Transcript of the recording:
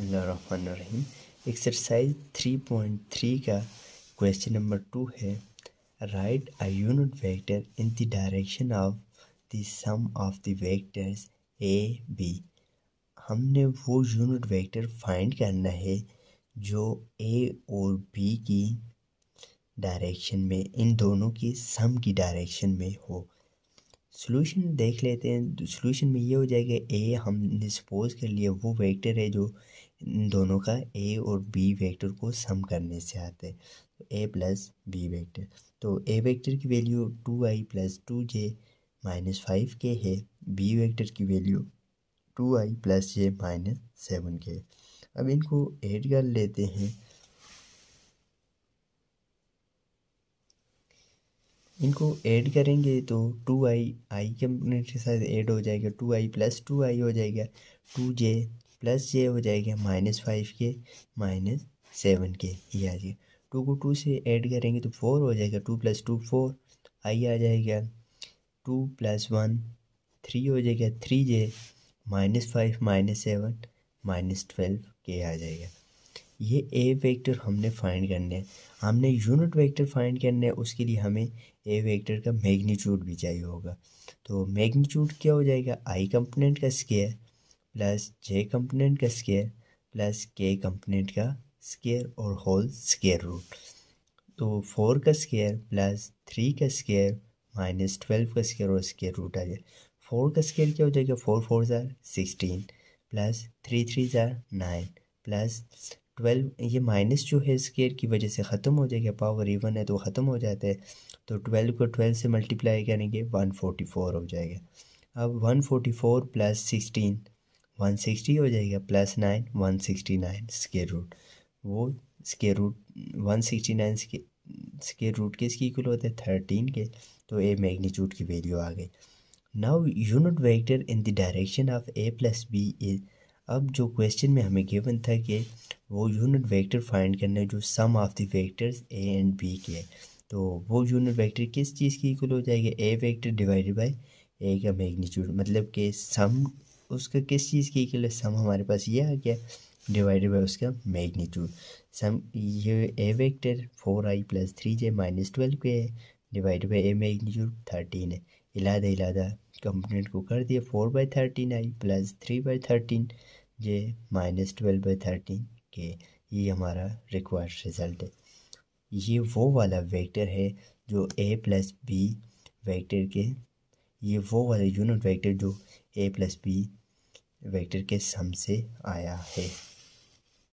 रहीम exercise three point three का question number two है write a unit vector in the direction of the sum of the vectors A B हमने वो unit vector find करना है जो ए और B की डायरेक्शन में इन दोनों की सम की डायरेक्शन में हो सोल्यूशन देख लेते हैं सोल्यूशन तो में ये हो जाएगा ए हमने सपोज कर लिया वो वेक्टर है जो दोनों का ए और बी वेक्टर को सम करने से आते हैं तो ए प्लस बी वेक्टर तो ए वेक्टर की value two I plus two J minus five K है बी वेक्टर की value two I plus J minus seven K अब इनको ऐड कर लेते हैं इनको ऐड करेंगे तो टू आई आई कंपोनेंट के साथ ऐड हो जाएगा two I plus two I हो जाएगा टू जे प्लस जे हो जाएगा minus five K minus seven K ये आ जाएगा टू को टू से ऐड करेंगे तो फोर हो जाएगा two plus two four I आ जाएगा टू प्लस वन थ्री हो जाएगा three J minus five minus seven minus twelve K आ जाएगा ये ए वेक्टर हमने फाइंड करने हैं हमने यूनिट वेक्टर फाइंड करने है उसके लिए हमें ए वेक्टर का मैग्नीट्यूड भी चाहिए होगा तो मैग्नीट्यूड क्या हो जाएगा आई कंपोनेंट का स्केयर प्लस जे कंपोनेंट का स्केयर प्लस के कंपोनेंट का स्केयर और होल स्केयर रूट तो फोर का स्केयर प्लस थ्री का स्केयर माइनस ट्वेल्व का स्केयर और स्केयर रूट आ जाए फोर का स्केयर क्या हो जाएगा फोर फोर ज़ार सिक्सटीन प्लस थ्री थ्री ज़ार नाइन प्लस ट्वेल्व ये माइनस जो है स्केयर की वजह से ख़त्म हो जाएगा पावर इवन है तो ख़त्म हो जाता है तो ट्वेल्व को ट्वेल्व से मल्टीप्लाई करेंगे वन फोर्टी फोर हो जाएगा अब one forty four plus sixteen one sixty हो जाएगा plus nine one sixty nine square root वो square root one sixty nine square root के इसकी इक्वल होता है थर्टीन के तो ए मैग्नीट्यूड की वैल्यू आ गई now unit vector in the direction of A plus B is अब जो क्वेश्चन में हमें गिवन था कि वो यूनिट वेक्टर फाइंड करने जो sum of the vectors A and B के तो वो यूनिट वेक्टर किस चीज़ की इक्वल हो जाएगी A vector divided by A का मैग्नीट्यूड मतलब कि सम उसका किस चीज़ की इक्वल है सम हमारे पास ये आ गया डिवाइडेड बाय उसका मैग्नीट्यूड सम ये A vector four I plus three J minus twelve K है divided by A magnitude thirteen है इलादा इलादा कंपोनेंट को कर दिया four by thirteen I plus three by thirteen J minus twelve by thirteen कि ये हमारा रिक्वायर्ड रिज़ल्ट है ये वो वाला वेक्टर है जो ए प्लस बी वेक्टर के ये वो वाला यूनिट वेक्टर जो ए प्लस बी वेक्टर के सम से आया है